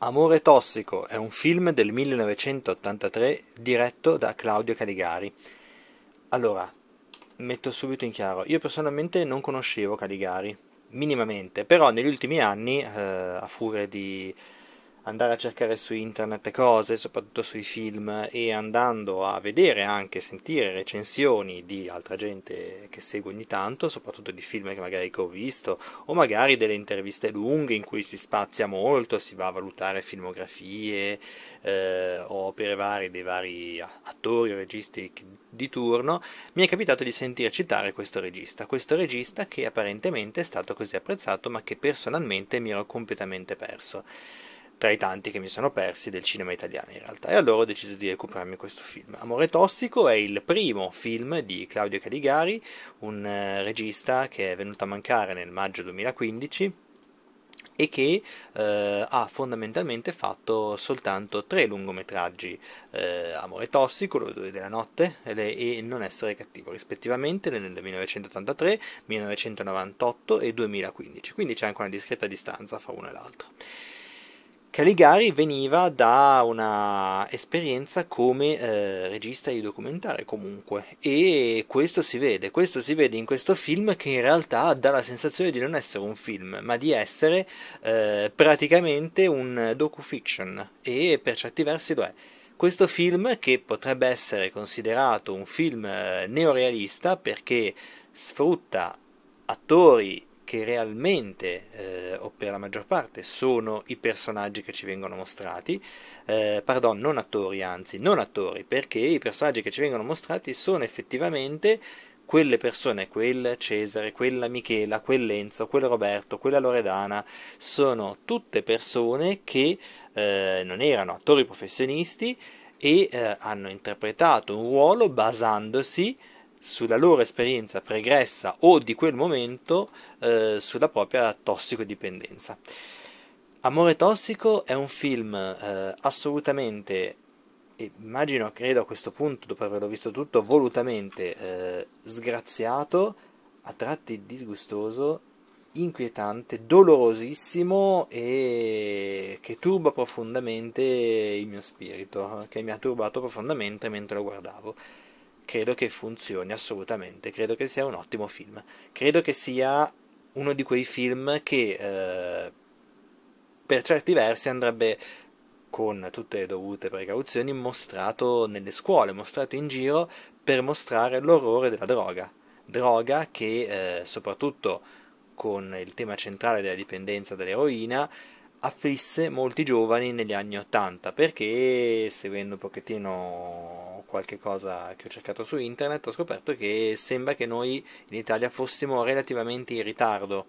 Amore tossico è un film del 1983 diretto da Claudio Caligari. Allora, metto subito in chiaro, io personalmente non conoscevo Caligari, minimamente, però negli ultimi anni, eh, a furia di andare a cercare su internet cose, soprattutto sui film, e andando a vedere anche, sentire recensioni di altra gente che seguo ogni tanto, soprattutto di film che magari che ho visto, o magari delle interviste lunghe in cui si spazia molto, si va a valutare filmografie, eh, opere varie dei vari attori o registi di turno, mi è capitato di sentire citare questo regista, questo regista che apparentemente è stato così apprezzato ma che personalmente mi ero completamente perso tra i tanti che mi sono persi del cinema italiano in realtà, e allora ho deciso di recuperarmi questo film. Amore Tossico è il primo film di Claudio Caligari, un eh, regista che è venuto a mancare nel maggio 2015 e che eh, ha fondamentalmente fatto soltanto tre lungometraggi, eh, Amore tossico, L'odore della notte le, e Non essere cattivo, rispettivamente nel 1983, 1998 e 2015, quindi c'è anche una discreta distanza fra uno e l'altro. Caligari veniva da una esperienza come eh, regista di documentario comunque e questo si vede, questo si vede in questo film che in realtà dà la sensazione di non essere un film ma di essere eh, praticamente un docufiction e per certi versi lo è. Questo film che potrebbe essere considerato un film eh, neorealista perché sfrutta attori che realmente, eh, o per la maggior parte, sono i personaggi che ci vengono mostrati, eh, pardon, non attori, anzi, non attori, perché i personaggi che ci vengono mostrati sono effettivamente quelle persone, quel Cesare, quella Michela, quel quell'Enzo, quel Roberto, quella Loredana, sono tutte persone che eh, non erano attori professionisti e eh, hanno interpretato un ruolo basandosi sulla loro esperienza pregressa o di quel momento eh, sulla propria tossicodipendenza. Amore tossico è un film eh, assolutamente, immagino, credo a questo punto, dopo averlo visto tutto, volutamente eh, sgraziato, a tratti disgustoso, inquietante, dolorosissimo e che turba profondamente il mio spirito, che mi ha turbato profondamente mentre lo guardavo credo che funzioni assolutamente, credo che sia un ottimo film, credo che sia uno di quei film che eh, per certi versi andrebbe con tutte le dovute precauzioni mostrato nelle scuole, mostrato in giro per mostrare l'orrore della droga, droga che eh, soprattutto con il tema centrale della dipendenza dall'eroina afflisse molti giovani negli anni Ottanta, perché seguendo un pochettino qualche cosa che ho cercato su internet, ho scoperto che sembra che noi in Italia fossimo relativamente in ritardo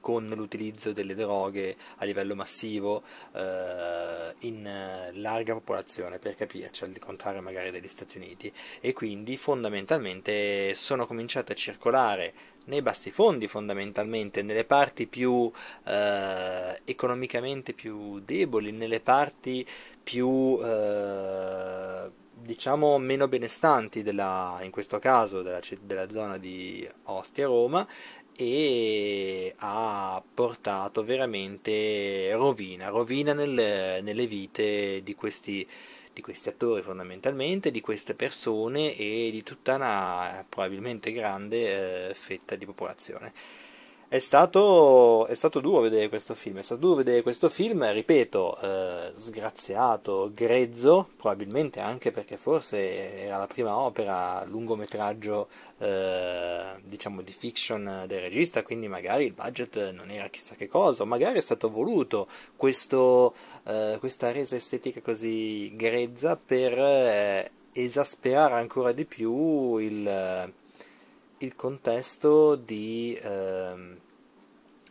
con l'utilizzo delle droghe a livello massivo eh, in eh, larga popolazione, per capirci, al contrario magari degli Stati Uniti. E quindi fondamentalmente sono cominciate a circolare nei bassi fondi fondamentalmente, nelle parti più eh, economicamente più deboli, nelle parti più... Eh, diciamo meno benestanti della, in questo caso della, della zona di Ostia-Roma e ha portato veramente rovina, rovina nel, nelle vite di questi, di questi, attori fondamentalmente, di queste persone e di tutta una probabilmente grande eh, fetta di popolazione. È stato, è stato, duro vedere questo film, è stato duro vedere questo film, ripeto, eh, sgraziato, grezzo, probabilmente anche perché forse era la prima opera lungometraggio, eh, diciamo, di fiction del regista, quindi magari il budget non era chissà che cosa, o magari è stato voluto questo, eh, questa resa estetica così grezza per eh, esasperare ancora di più il il contesto di, eh,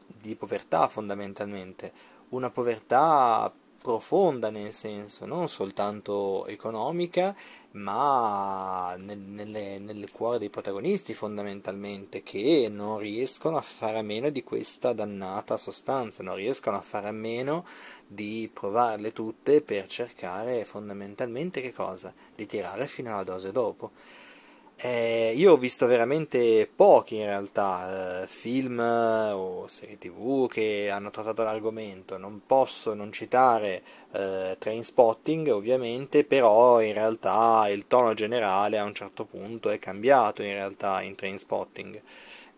di povertà fondamentalmente, una povertà profonda nel senso non soltanto economica ma nel, nelle, nel, cuore dei protagonisti fondamentalmente che non riescono a fare a meno di questa dannata sostanza non riescono a fare a meno di provarle tutte per cercare fondamentalmente che cosa? di tirare fino alla dose dopo eh, io ho visto veramente pochi in realtà eh, film eh, o serie tv che hanno trattato l'argomento, non posso non citare eh, Train Spotting ovviamente, però in realtà il tono generale a un certo punto è cambiato in realtà in Train Spotting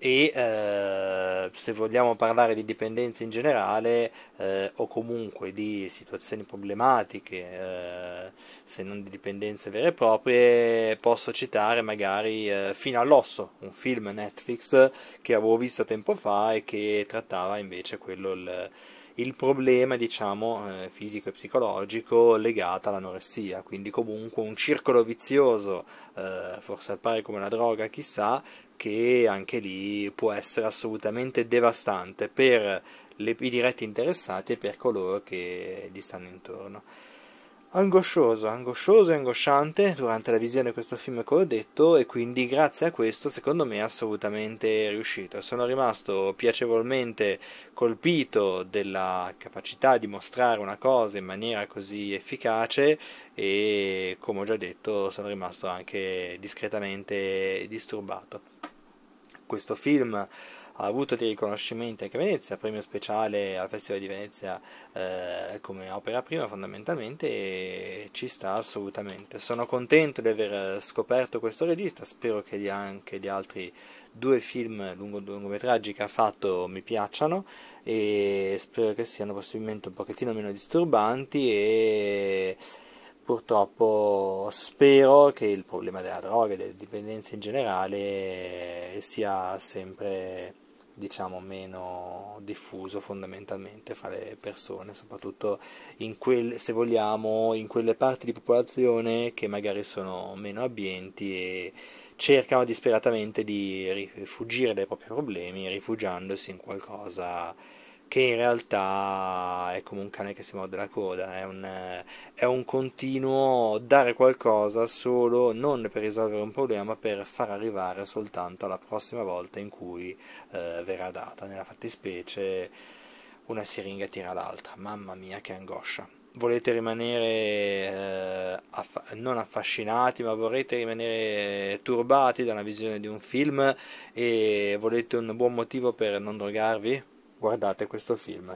e eh, se vogliamo parlare di dipendenze in generale eh, o comunque di situazioni problematiche, eh, se non di dipendenze vere e proprie, posso citare magari eh, Fino all'osso, un film Netflix che avevo visto tempo fa e che trattava invece quello il il problema diciamo, eh, fisico e psicologico legato all'anoressia, quindi comunque un circolo vizioso, eh, forse al pari come una droga, chissà, che anche lì può essere assolutamente devastante per le, i diretti interessati e per coloro che gli stanno intorno angoscioso, angoscioso e angosciante durante la visione di questo film che ho detto e quindi grazie a questo secondo me è assolutamente riuscito. Sono rimasto piacevolmente colpito della capacità di mostrare una cosa in maniera così efficace e come ho già detto sono rimasto anche discretamente disturbato questo film ha avuto dei riconoscimenti anche a Venezia, premio speciale al Festival di Venezia eh, come opera prima fondamentalmente e ci sta assolutamente. Sono contento di aver scoperto questo regista, spero che gli, anche gli altri due film lungo, lungometraggi che ha fatto mi piacciono e spero che siano possibilmente un pochettino meno disturbanti e purtroppo spero che il problema della droga e delle dipendenze in generale sia sempre diciamo meno diffuso fondamentalmente fra le persone soprattutto quel, se vogliamo in quelle parti di popolazione che magari sono meno abbienti e cercano disperatamente di fuggire dai propri problemi rifugiandosi in qualcosa che in realtà è come un cane che si morde la coda, è un, eh, è un continuo dare qualcosa solo non per risolvere un problema, ma per far arrivare soltanto alla prossima volta in cui eh, verrà data, nella fattispecie una siringa tira l'altra, mamma mia che angoscia. Volete rimanere eh, aff- non affascinati, ma vorrete rimanere turbati dalla visione di un film e volete un buon motivo per non drogarvi? Guardate questo film.